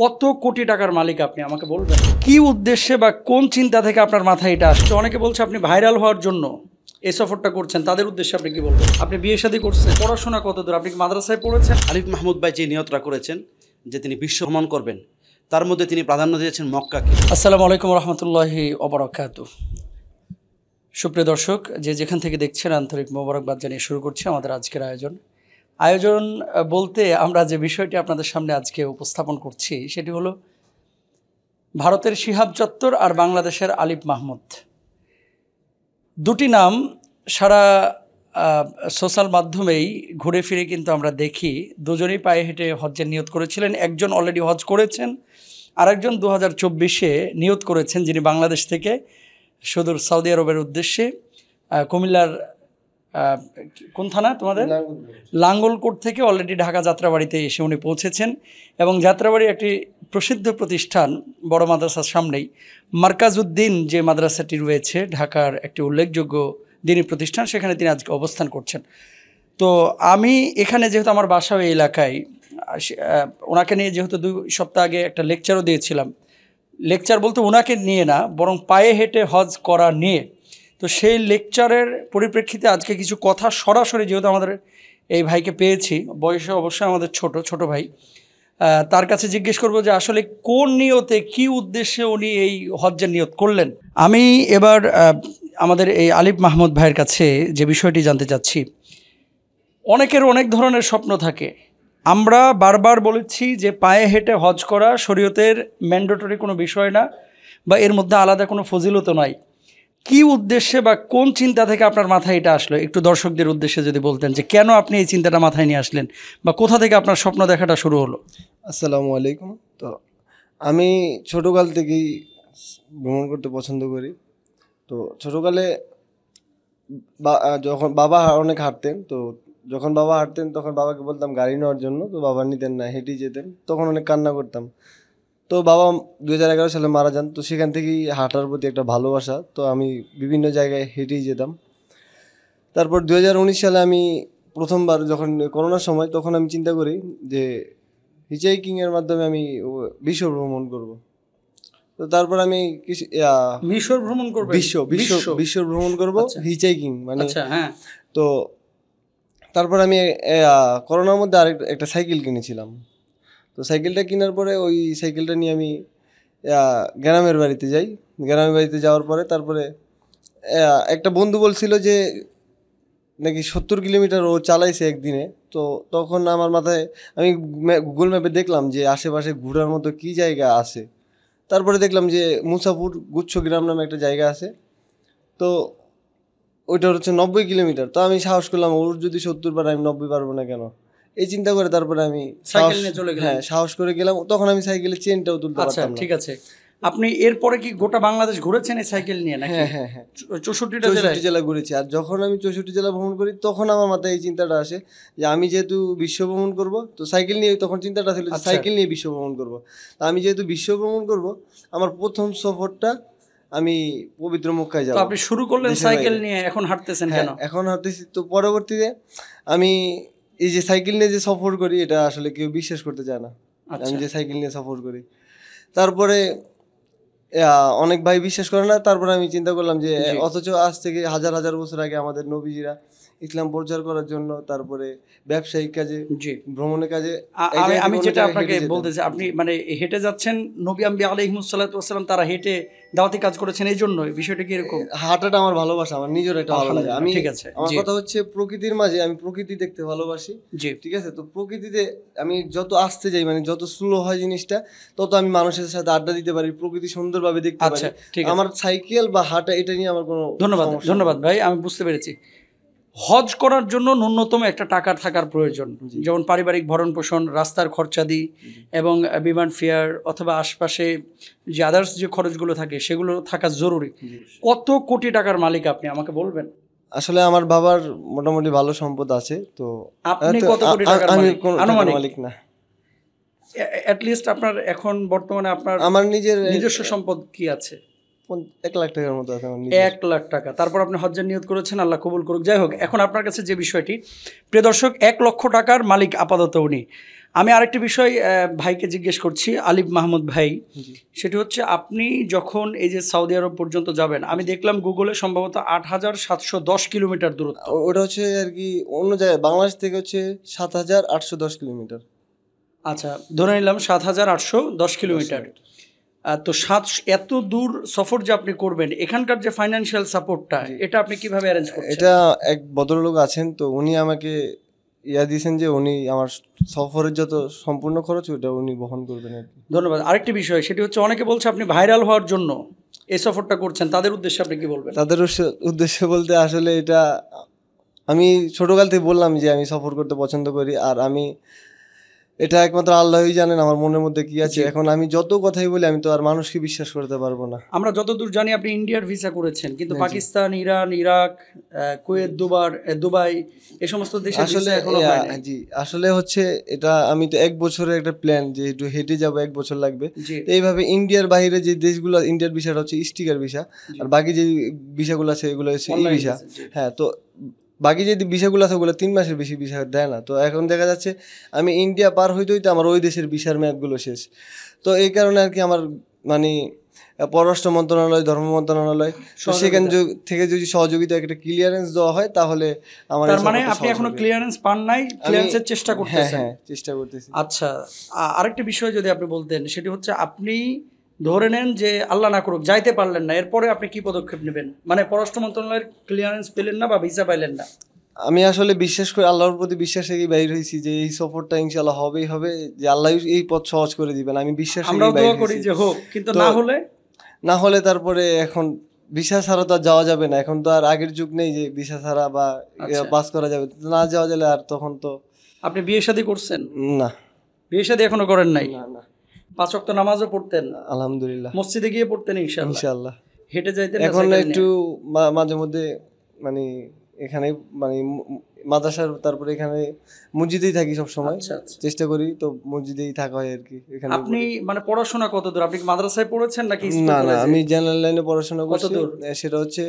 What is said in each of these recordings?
কত কোটি টাকার মালিক আপনি আমাকে বলবেন কি উদ্দেশ্যে বা কোন চিন্তা থেকে আপনার মাথায় এটা আসছে অনেকে বলছে আপনি ভাইরাল হওয়ার জন্য এই সফরটা করছেন তাদের উদ্দেশ্যে আপনি কি বলবেন আপনি বিয়ে শাদী করছেন পড়াশোনা কত দূর আপনি মাদ্রাসায় পড়েছেন আলিফ মাহমুদ ভাই যে নিয়তরা করেছেন যে তিনি বিশ্ব ভ্রমণ করবেন তার মধ্যে তিনি প্রাধান্য দিয়েছেন মক্কাকে আসসালামু আলাইকুম রহমতুল্লাহি অবরাকাত সুপ্রিয় দর্শক যে যেখান থেকে দেখছেন আন্তরিক মোবারকবাদ জানিয়ে শুরু করছে আমাদের আজকের আয়োজন আয়োজন বলতে আমরা যে বিষয়টি আপনাদের সামনে আজকে উপস্থাপন করছি সেটি হলো ভারতের শিহাব চত্বর আর বাংলাদেশের আলিফ মাহমুদ দুটি নাম সারা সোশ্যাল মাধ্যমেই ঘুরে ফিরে কিন্তু আমরা দেখি দুজনেই পায়ে হেঁটে হজ্জের নিয়ত করেছিলেন একজন অলরেডি হজ করেছেন আরেকজন দু হাজার চব্বিশে নিয়ত করেছেন যিনি বাংলাদেশ থেকে সুদূর সৌদি আরবের উদ্দেশ্যে কুমিল্লার কোন থানা তোমাদের লাঙ্গলকোট থেকে অলরেডি ঢাকা যাত্রাবাড়িতে এসে উনি পৌঁছেছেন এবং যাত্রাবাড়ি একটি প্রসিদ্ধ প্রতিষ্ঠান বড় মাদ্রাসার সামনেই মার্কাজউদ্দিন যে মাদ্রাসাটি রয়েছে ঢাকার একটি উল্লেখযোগ্য দিনী প্রতিষ্ঠান সেখানে তিনি আজকে অবস্থান করছেন তো আমি এখানে যেহেতু আমার বাসা ওই এলাকায় ওনাকে নিয়ে যেহেতু দুই সপ্তাহ আগে একটা লেকচারও দিয়েছিলাম লেকচার বলতে ওনাকে নিয়ে না বরং পায়ে হেঁটে হজ করা নিয়ে তো সেই লেকচারের পরিপ্রেক্ষিতে আজকে কিছু কথা সরাসরি যেহেতু আমাদের এই ভাইকে পেয়েছি বয়সে অবশ্যই আমাদের ছোট ছোট ভাই তার কাছে জিজ্ঞেস করব যে আসলে কোন নিয়তে কি উদ্দেশ্যে উনি এই হজ্জের নিয়ত করলেন আমি এবার আমাদের এই আলিফ মাহমুদ ভাইয়ের কাছে যে বিষয়টি জানতে চাচ্ছি অনেকের অনেক ধরনের স্বপ্ন থাকে আমরা বারবার বলেছি যে পায়ে হেঁটে হজ করা শরীয়তের ম্যান্ডেটরি কোনো বিষয় না বা এর মধ্যে আলাদা কোনো ফজিলত নয় কি উদ্দেশ্যে বা কোন চিন্তা থেকে আপনার মাথায় এটা আসলো একটু দর্শকদের উদ্দেশ্যে যদি বলতেন যে কেন আপনি এই চিন্তাটা মাথায় নিয়ে আসলেন বা কোথা থেকে আপনার স্বপ্ন দেখাটা শুরু হলো আসসালামু আলাইকুম তো আমি ছোটোকাল থেকেই ভ্রমণ করতে পছন্দ করি তো ছোটোকালে বা যখন বাবা অনেক হাঁটতেন তো যখন বাবা হাঁটতেন তখন বাবাকে বলতাম গাড়ি নেওয়ার জন্য তো বাবা নিতেন না হেঁটেই যেতেন তখন অনেক কান্না করতাম তো বাবা দু সালে মারা যান তো সেখান থেকেই হাঁটার প্রতি একটা ভালোবাসা তো আমি বিভিন্ন জায়গায় হেঁটেই যেতাম তারপর দু সালে আমি প্রথমবার যখন করোনার সময় তখন আমি চিন্তা করি যে হিচাইকিংয়ের মাধ্যমে আমি বিশ্ব ভ্রমণ করব তো তারপর আমি বিশ্ব ভ্রমণ করব বিশ্ব বিশ্ব বিশ্ব ভ্রমণ করব হিচাইকিং আচ্ছা। মানে আচ্ছা, হ্যাঁ। তো তারপর আমি করোনার মধ্যে আরেকটা একটা সাইকেল কিনেছিলাম তো সাইকেলটা কেনার পরে ওই সাইকেলটা নিয়ে আমি গ্রামের বাড়িতে যাই গ্রামের বাড়িতে যাওয়ার পরে তারপরে একটা বন্ধু বলছিল যে নাকি সত্তর কিলোমিটার ও চালাইছে একদিনে তো তখন আমার মাথায় আমি গুগল ম্যাপে দেখলাম যে আশেপাশে ঘোরার মতো কি জায়গা আছে তারপরে দেখলাম যে মুসাপুর গুচ্ছ গ্রাম নামে একটা জায়গা আছে তো ওইটা হচ্ছে নব্বই কিলোমিটার তো আমি সাহস করলাম ওর যদি সত্তর পার আমি নব্বই পারবো না কেন এই চিন্তা করে তারপরে আমি সাইকেল নিয়ে চলে গেলাম হ্যাঁ, সাহস করে গেলাম তখন আমি সাইকেলের চেনটাও তুলতে আচ্ছা, পারতাম ঠিক আছে আপনি এরপরে কি গোটা বাংলাদেশ ঘুরেছেন এই সাইকেল নিয়ে নাকি হ্যাঁ হ্যাঁ হ্যাঁ চৌষট্টি জেলা ঘুরেছি আর যখন আমি চৌষট্টি জেলা ভ্রমণ করি তখন আমার মাথায় এই চিন্তাটা আসে যে আমি যেহেতু বিশ্ব ভ্রমণ করব তো সাইকেল নিয়ে তখন চিন্তাটা ছিল আচ্ছা। সাইকেল নিয়ে বিশ্ব ভ্রমণ করব তা আমি যেহেতু বিশ্ব ভ্রমণ করব আমার প্রথম সফরটা আমি পবিত্র মুখায় যাব আপনি শুরু করলেন সাইকেল নিয়ে এখন হাঁটতেছেন হ্যাঁ, কেন এখন হাঁটতেছি তো পরবর্তীতে আমি এই যে সাইকেল নিয়ে যে সফর করি এটা আসলে কেউ বিশ্বাস করতে চায় না আচ্ছা। আমি যে সাইকেল নিয়ে সফর করি তারপরে অনেক ভাই বিশ্বাস করে না তারপরে আমি চিন্তা করলাম যে অথচ আজ থেকে হাজার হাজার বছর আগে আমাদের নবীজিরা ইসলাম প্রচার করার জন্য তারপরে ব্যবসায়িক কাজে ভ্রমণের কাজে আমি যেটা আপনাকে বলতে চাই আপনি মানে হেঁটে যাচ্ছেন নবী আম্বি আলহিমুসাল্লাম তারা হেঁটে দাওয়াতি কাজ করেছেন এই জন্য বিষয়টা কি এরকম হাঁটাটা আমার ভালোবাসা আমার নিজের একটা ভালো লাগে আমি ঠিক আছে আমার কথা হচ্ছে প্রকৃতির মাঝে আমি প্রকৃতি দেখতে ভালোবাসি জি ঠিক আছে তো প্রকৃতিতে আমি যত আসতে যাই মানে যত স্লো হয় জিনিসটা তত আমি মানুষের সাথে আড্ডা দিতে পারি প্রকৃতি সুন্দরভাবে দেখতে আচ্ছা, পারি আমার সাইকেল বা হাঁটা এটা নিয়ে আমার কোনো ধন্যবাদ ধন্যবাদ ভাই আমি বুঝতে পেরেছি হজ করার জন্য ন্যূনতম একটা টাকা থাকার প্রয়োজন যেমন পারিবারিক ভরণ পোষণ রাস্তার খরচাদি এবং বিমান ফেয়ার অথবা আশপাশে যে আদার্স যে খরচগুলো থাকে সেগুলো থাকা জরুরি কত কোটি টাকার মালিক আপনি আমাকে বলবেন আসলে আমার বাবার মোটামুটি ভালো সম্পদ আছে তো আপনি কত কোটি টাকার মালিক না অ্যাট লিস্ট আপনার এখন বর্তমানে আপনার আমার নিজের নিজস্ব সম্পদ কি আছে এক লাখ টাকার মতো আছে এক লাখ টাকা তারপর আপনি হজ্জের নিয়ত করেছেন আল্লাহ কবুল করুক যাই হোক এখন আপনার কাছে যে বিষয়টি প্রিয় দর্শক এক লক্ষ টাকার মালিক আপাতত উনি আমি আরেকটি বিষয় ভাইকে জিজ্ঞেস করছি আলিফ মাহমুদ ভাই সেটি হচ্ছে আপনি যখন এই যে সৌদি আরব পর্যন্ত যাবেন আমি দেখলাম গুগলে সম্ভবত আট হাজার সাতশো দশ কিলোমিটার দূর ওটা হচ্ছে আর কি অন্য জায়গায় বাংলাদেশ থেকে হচ্ছে সাত হাজার আটশো দশ কিলোমিটার আচ্ছা ধরে নিলাম সাত হাজার আটশো দশ কিলোমিটার তো সাত এত দূর সফর যে আপনি করবেন এখানকার যে ফাইন্যান্সিয়াল সাপোর্টটা এটা আপনি কিভাবে অ্যারেঞ্জ করছেন এটা এক ভদ্রলোক আছেন তো উনি আমাকে ইয়া দিয়েছেন যে উনি আমার সফরের যত সম্পূর্ণ খরচ ওটা উনি বহন করবেন আর কি ধন্যবাদ আরেকটি বিষয় সেটি হচ্ছে অনেকে বলছে আপনি ভাইরাল হওয়ার জন্য এই সফরটা করছেন তাদের উদ্দেশ্যে আপনি কি বলবেন তাদের উদ্দেশ্যে বলতে আসলে এটা আমি ছোটোকাল থেকে বললাম যে আমি সফর করতে পছন্দ করি আর আমি এটা একমাত্র আল্লাহই জানেন আমার মনের মধ্যে কি আছে এখন আমি যত কথাই বলি আমি তো আর মানুষকে বিশ্বাস করতে পারবো না আমরা যতদূর জানি আপনি ইন্ডিয়ার ভিসা করেছেন কিন্তু হ্যাঁ, পাকিস্তান ইরান ইরাক কুয়েত দুবার দুবাই এ সমস্ত দেশে আসলে জি আসলে হচ্ছে এটা আমি তো এক বছরের একটা প্ল্যান যে একটু হেঁটে যাব এক বছর লাগবে এইভাবে ইন্ডিয়ার বাইরে যে দেশগুলো ইন্ডিয়ার ভিসাটা হচ্ছে স্টিকার ভিসা আর বাকি যে ভিসাগুলো আছে এগুলো হচ্ছে ই ভিসা হ্যাঁ তো বাকি যে বিষয়গুলো আছে ওগুলো তিন মাসের বেশি বিষয় দেয় না তো এখন দেখা যাচ্ছে আমি ইন্ডিয়া পার হইতে হইতে আমার ওই দেশের বিষয়ের ম্যাথগুলো শেষ তো এই কারণে আর কি আমার মানে পররাষ্ট্র মন্ত্রণালয় ধর্ম মন্ত্রণালয় সেখান থেকে যদি সহযোগিতা একটা ক্লিয়ারেন্স দেওয়া হয় তাহলে আমার মানে আপনি এখনো ক্লিয়ারেন্স পান নাই ক্লিয়ারেন্সের চেষ্টা হ্যাঁ, করতেছেন হ্যাঁ চেষ্টা করতেছি আচ্ছা আরেকটা বিষয় যদি আপনি বলতেন সেটি হচ্ছে আপনি ধরে নেন যে আল্লাহ না করুক যাইতে পারলেন না এরপরে আপনি কি পদক্ষেপ নেবেন মানে পররাষ্ট্র মন্ত্রণালয়ের ক্লিয়ারেন্স পেলেন না বা ভিসা পাইলেন না আমি আসলে বিশ্বাস করি আল্লাহর প্রতি বিশ্বাস রেখে বাইর হয়েছি যে এই সফরটা ইনশাল্লাহ হবেই হবে যে আল্লাহ এই পথ সহজ করে দিবেন আমি বিশ্বাস আমরাও দোয়া করি যে হোক কিন্তু না হলে না হলে তারপরে এখন ভিসা ছাড়া তো আর যাওয়া যাবে না এখন তো আর আগের যুগ নেই যে ভিসা ছাড়া বা পাস আচ্ছা। করা যাবে না যাওয়া গেলে আর তখন তো আপনি বিয়ে শাদী করছেন না বিয়ে শাদী এখনো করেন নাই না না পাঁচ ওয়াক্ত নামাজও পড়তেন আলহামদুলিল্লাহ মসজিদে গিয়ে পড়তেন ইনশাআল্লাহ ইনশাআল্লাহ হেঁটে যাইতেন এখন একটু মাঝে মধ্যে মানে এখানে মানে মাদ্রাসার তারপরে এখানে মসজিদেই থাকি সব সময় আচ্ছা, আচ্ছা। চেষ্টা করি তো মসজিদেই থাকা হয় আর কি এখানে আপনি মানে পড়াশোনা কত দূর আপনি মাদ্রাসায় পড়েছেন নাকি না না আমি জেনারেল লাইনে পড়াশোনা করছি সেটা হচ্ছে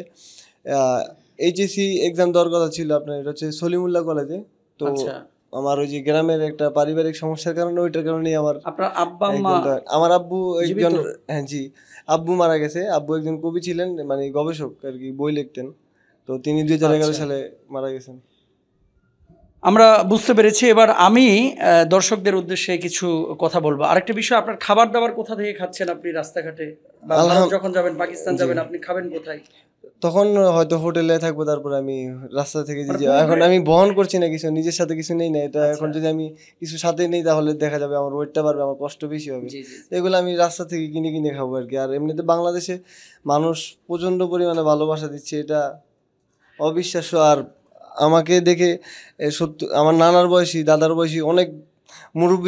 এইচএসসি এক্সাম দেওয়ার কথা ছিল আপনার এটা হচ্ছে সলিমুল্লাহ কলেজে তো আচ্ছা। আমার ওই যে গ্রামের একটা পারিবারিক সমস্যার কারণে ওইটার কারণে আমার আপনার আব্বা আমার আব্বু একজন হ্যাঁ জি আব্বু মারা গেছে আব্বু একজন কবি ছিলেন মানে গবেষক আর কি বই লিখতেন তো তিনি দুই হাজার এগারো আচ্ছা। সালে মারা গেছেন আমরা বুঝতে পেরেছি এবার আমি দর্শকদের উদ্দেশ্যে কিছু কথা বলবো আরেকটা বিষয় আপনার খাবার দাবার কোথা থেকে খাচ্ছেন আপনি রাস্তাঘাটে যখন যাবেন পাকিস্তান যাবেন আপনি খাবেন কোথায় তখন হয়তো হোটেলে থাকবো তারপর আমি রাস্তা থেকে মানে যে এখন আমি বহন করছি না কিছু নিজের সাথে কিছু নেই না এটা এখন আচ্ছা। যদি আমি কিছু সাথে নেই তাহলে দেখা যাবে আমার ওয়েটটা বাড়বে আমার কষ্ট বেশি হবে এগুলো আমি রাস্তা থেকে কিনে কিনে খাবো আর কি আর এমনিতে বাংলাদেশে মানুষ প্রচণ্ড পরিমাণে ভালোবাসা দিচ্ছে এটা অবিশ্বাস্য আর আমাকে দেখে সত্য আমার নানার বয়সী দাদার বয়সী অনেক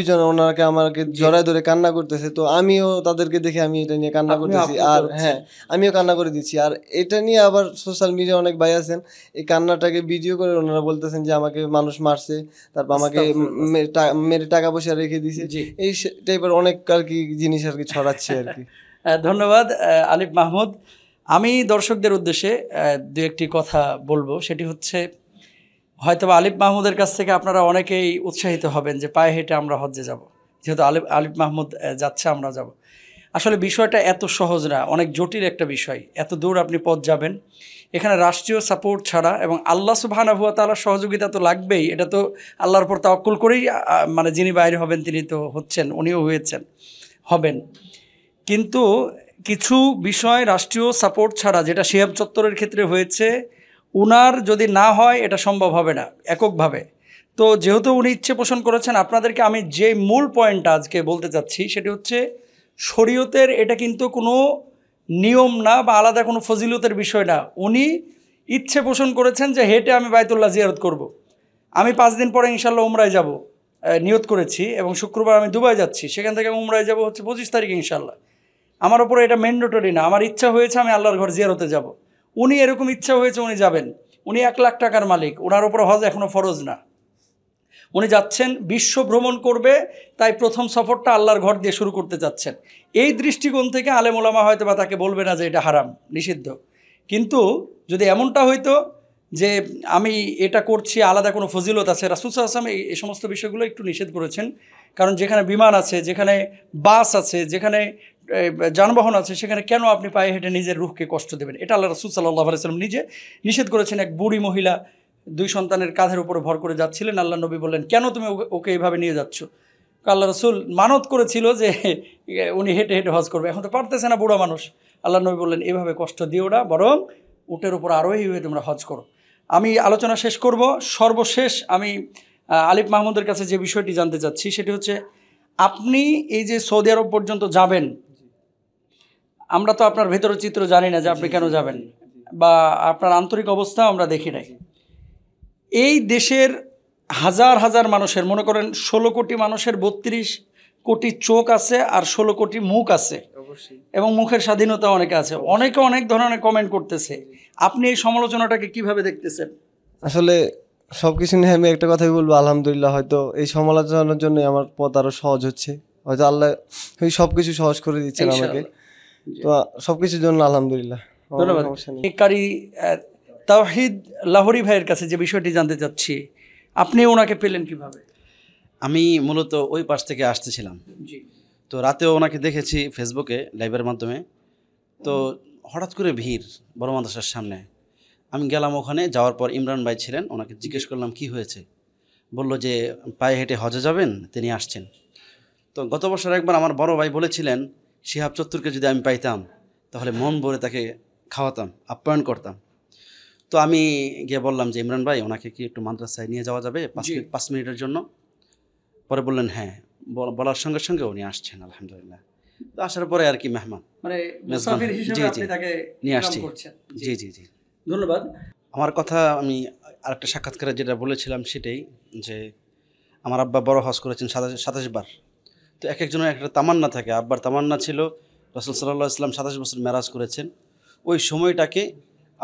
জন ওনাকে আমাকে জড়ায় ধরে কান্না করতেছে তো আমিও তাদেরকে দেখে আমি এটা নিয়ে কান্না করতেছি আর হ্যাঁ আমিও কান্না করে দিচ্ছি আর এটা নিয়ে আবার সোশ্যাল মিডিয়া অনেক ভাই আছেন এই কান্নাটাকে ভিডিও করে ওনারা বলতেছেন যে আমাকে মানুষ মারছে তারপর আমাকে মেরে টাকা পয়সা রেখে দিছে এই টাইপের অনেক আর কি জিনিস আর কি ছড়াচ্ছে আর কি হ্যাঁ, ধন্যবাদ আলিফ মাহমুদ আমি দর্শকদের উদ্দেশ্যে দু একটি কথা বলবো সেটি হচ্ছে হয়তো আলিফ মাহমুদের কাছ থেকে আপনারা অনেকেই উৎসাহিত হবেন যে পায়ে হেঁটে আমরা হজ্জে যাব যেহেতু আলিফ আলিফ মাহমুদ যাচ্ছে আমরা যাব আসলে বিষয়টা এত সহজ না অনেক জটিল একটা বিষয় এত দূর আপনি পথ যাবেন এখানে রাষ্ট্রীয় সাপোর্ট ছাড়া এবং আল্লাহ সুবাহানা ভুয়া তালার সহযোগিতা তো লাগবেই এটা তো আল্লাহর পর তাওকুল করেই মানে যিনি বাইরে হবেন তিনি তো হচ্ছেন উনিও হয়েছেন হবেন কিন্তু কিছু বিষয় রাষ্ট্রীয় সাপোর্ট ছাড়া যেটা শিয়াম চত্বরের ক্ষেত্রে হয়েছে উনার যদি না হয় এটা সম্ভব হবে না এককভাবে তো যেহেতু উনি ইচ্ছে পোষণ করেছেন আপনাদেরকে আমি যে মূল পয়েন্টটা আজকে বলতে চাচ্ছি সেটি হচ্ছে শরীয়তের এটা কিন্তু কোনো নিয়ম না বা আলাদা কোনো ফজিলতের বিষয় না উনি ইচ্ছে পোষণ করেছেন যে হেঁটে আমি বায়তুল্লাহ জিয়ারত করব। আমি পাঁচ দিন পরে ইনশাল্লাহ উমরায় যাব নিয়ত করেছি এবং শুক্রবার আমি দুবাই যাচ্ছি সেখান থেকে উমরায় যাব হচ্ছে পঁচিশ তারিখ ইনশাল্লাহ আমার ওপরে এটা ম্যান্ডেটরি না আমার ইচ্ছা হয়েছে আমি আল্লাহর ঘর জিয়ারতে যাবো উনি এরকম ইচ্ছা হয়েছে উনি যাবেন উনি এক লাখ টাকার মালিক ওনার ওপর হজ এখনও ফরজ না উনি যাচ্ছেন বিশ্ব ভ্রমণ করবে তাই প্রথম সফরটা আল্লাহর ঘর দিয়ে শুরু করতে যাচ্ছেন এই দৃষ্টিকোণ থেকে আলেমোলামা হয়তো বা তাকে বলবে না যে এটা হারাম নিষিদ্ধ কিন্তু যদি এমনটা হইতো যে আমি এটা করছি আলাদা কোনো ফজিলত আছে রাসুস আসাম এই সমস্ত বিষয়গুলো একটু নিষেধ করেছেন কারণ যেখানে বিমান আছে যেখানে বাস আছে যেখানে যানবাহন আছে সেখানে কেন আপনি পায়ে হেঁটে নিজের রুখকে কষ্ট দেবেন এটা আল্লাহ রসুল সাল্লাহ আলাইসাল্লাম নিজে নিষেধ করেছেন এক বুড়ি মহিলা দুই সন্তানের কাঁধের উপরে ভর করে যাচ্ছিলেন আল্লাহ নবী বললেন কেন তুমি ওকে এইভাবে নিয়ে যাচ্ছ আল্লাহ রসুল মানত করেছিল যে উনি হেঁটে হেঁটে হজ করবে এখন তো পারতেছে না বুড়া মানুষ আল্লাহ নবী বললেন এভাবে কষ্ট দিও না বরং উটের উপর আরোহী হয়ে তোমরা হজ করো আমি আলোচনা শেষ করব সর্বশেষ আমি আলিফ মাহমুদের কাছে যে বিষয়টি জানতে চাচ্ছি সেটি হচ্ছে আপনি এই যে সৌদি আরব পর্যন্ত যাবেন আমরা তো আপনার ভেতরের চিত্র জানি না যে আপনি কেন যাবেন বা আপনার আন্তরিক অবস্থা আমরা দেখি নাই এই দেশের হাজার হাজার মানুষের মনে করেন ষোলো কোটি মানুষের বত্রিশ কোটি চোখ আছে আর ষোলো কোটি মুখ আছে এবং মুখের স্বাধীনতা অনেকে আছে অনেকে অনেক ধরনের কমেন্ট করতেছে আপনি এই সমালোচনাটাকে কিভাবে দেখতেছেন আসলে সব কিছু নিয়ে আমি একটা কথাই বলবো আলহামদুলিল্লাহ হয়তো এই সমালোচনার জন্য আমার পথ আরও সহজ হচ্ছে হয়তো আল্লাহ সব কিছু সহজ করে দিচ্ছেন আমাকে তো সবকিছুর জন্য আলহামদুলিল্লাহ ধন্যবাদ তাহিদ লাহরি লাহোরি ভাইয়ের কাছে যে বিষয়টি জানতে চাচ্ছি আপনি ওনাকে পেলেন কিভাবে আমি মূলত ওই পাশ থেকে আসতেছিলাম তো রাতেও ওনাকে দেখেছি ফেসবুকে লাইভের মাধ্যমে তো হঠাৎ করে ভিড় বড় মাদ্রাসার সামনে আমি গেলাম ওখানে যাওয়ার পর ইমরান ভাই ছিলেন ওনাকে জিজ্ঞেস করলাম কি হয়েছে বলল যে পায়ে হেঁটে হজে যাবেন তিনি আসছেন তো গত বছর একবার আমার বড় ভাই বলেছিলেন শিহাব চত্বরকে যদি আমি পাইতাম তাহলে মন ভরে তাকে খাওয়াতাম আপ্যায়ন করতাম তো আমি গিয়ে বললাম যে ইমরান ভাই ওনাকে কি একটু মাদ্রাসায় নিয়ে যাওয়া যাবে পাঁচ পাঁচ মিনিটের জন্য পরে বললেন হ্যাঁ বলার সঙ্গে সঙ্গে উনি আসছেন আলহামদুলিল্লাহ তো আসার পরে আর কি মেহমান মানে জি জি নিয়ে আসছি জি জি জি ধন্যবাদ আমার কথা আমি আরেকটা সাক্ষাৎকারে যেটা বলেছিলাম সেটাই যে আমার আব্বা বড় হজ করেছেন সাতাশ সাতাশ বার তো এক একজনের একটা তামান্না থাকে আব্বার তামান্না ছিল রসুল সাল্লাহ ইসলাম সাতাশ বছর ম্যারাজ করেছেন ওই সময়টাকে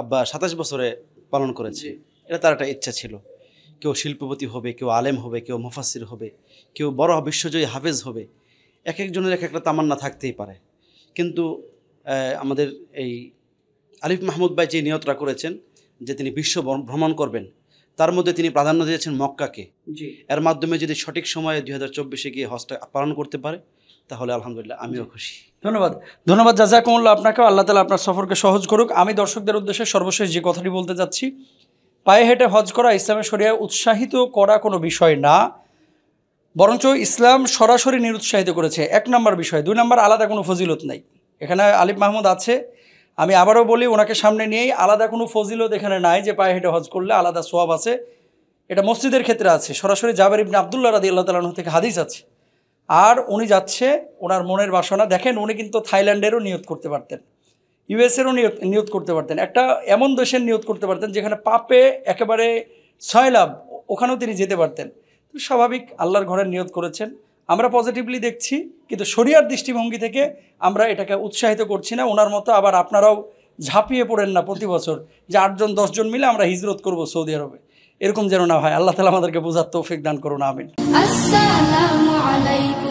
আব্বা সাতাশ বছরে পালন করেছে এটা তার একটা ইচ্ছা ছিল কেউ শিল্পপতি হবে কেউ আলেম হবে কেউ মুফাসির হবে কেউ বড় বিশ্বজয়ী হাফেজ হবে এক একজনের এক একটা তামান্না থাকতেই পারে কিন্তু আমাদের এই আলিফ মাহমুদ ভাই যে নিয়তটা করেছেন যে তিনি বিশ্ব ভ্রমণ করবেন তার মধ্যে তিনি প্রাধান্য দিয়েছেন মক্কাকে এর মাধ্যমে যদি সঠিক সময়ে দুই হাজার চব্বিশে গিয়ে হজটা পালন করতে পারে তাহলে আলহামদুলিল্লাহ আমিও খুশি ধন্যবাদ ধন্যবাদ জাজাকুমুল্লাহ আপনাকে আল্লাহ তালা আপনার সফরকে সহজ করুক আমি দর্শকদের উদ্দেশ্যে সর্বশেষ যে কথাটি বলতে যাচ্ছি পায়ে হেঁটে হজ করা ইসলামের শরিয়ায় উৎসাহিত করা কোনো বিষয় না বরঞ্চ ইসলাম সরাসরি নিরুৎসাহিত করেছে এক নম্বর বিষয় দুই নম্বর আলাদা কোনো ফজিলত নাই এখানে আলিফ মাহমুদ আছে আমি আবারও বলি ওনাকে সামনে নিয়েই আলাদা কোনো ফজিলত এখানে নাই যে পায়ে হেঁটে হজ করলে আলাদা সোয়াব আছে এটা মসজিদের ক্ষেত্রে আছে সরাসরি জাবের ইবনে আবদুল্লাহ রাদি আল্লাহ তালন থেকে হাদিস আছে আর উনি যাচ্ছে ওনার মনের বাসনা দেখেন উনি কিন্তু থাইল্যান্ডেরও নিয়োগ করতে পারতেন ইউএসেরও নিয়োগ নিয়োগ করতে পারতেন একটা এমন দেশের নিয়োগ করতে পারতেন যেখানে পাপে একেবারে ছয় লাভ ওখানেও তিনি যেতে পারতেন স্বাভাবিক আল্লাহর ঘরে নিয়োগ করেছেন আমরা পজিটিভলি দেখছি কিন্তু শরিয়ার দৃষ্টিভঙ্গি থেকে আমরা এটাকে উৎসাহিত করছি না ওনার মতো আবার আপনারাও ঝাঁপিয়ে পড়েন না প্রতি বছর যে আটজন দশজন মিলে আমরা হিজরত করব সৌদি আরবে এরকম যেন না হয় আল্লাহ তালা আমাদেরকে বোঝার তৌফিক দান করুন আমিন আসসালামু আলাইকুম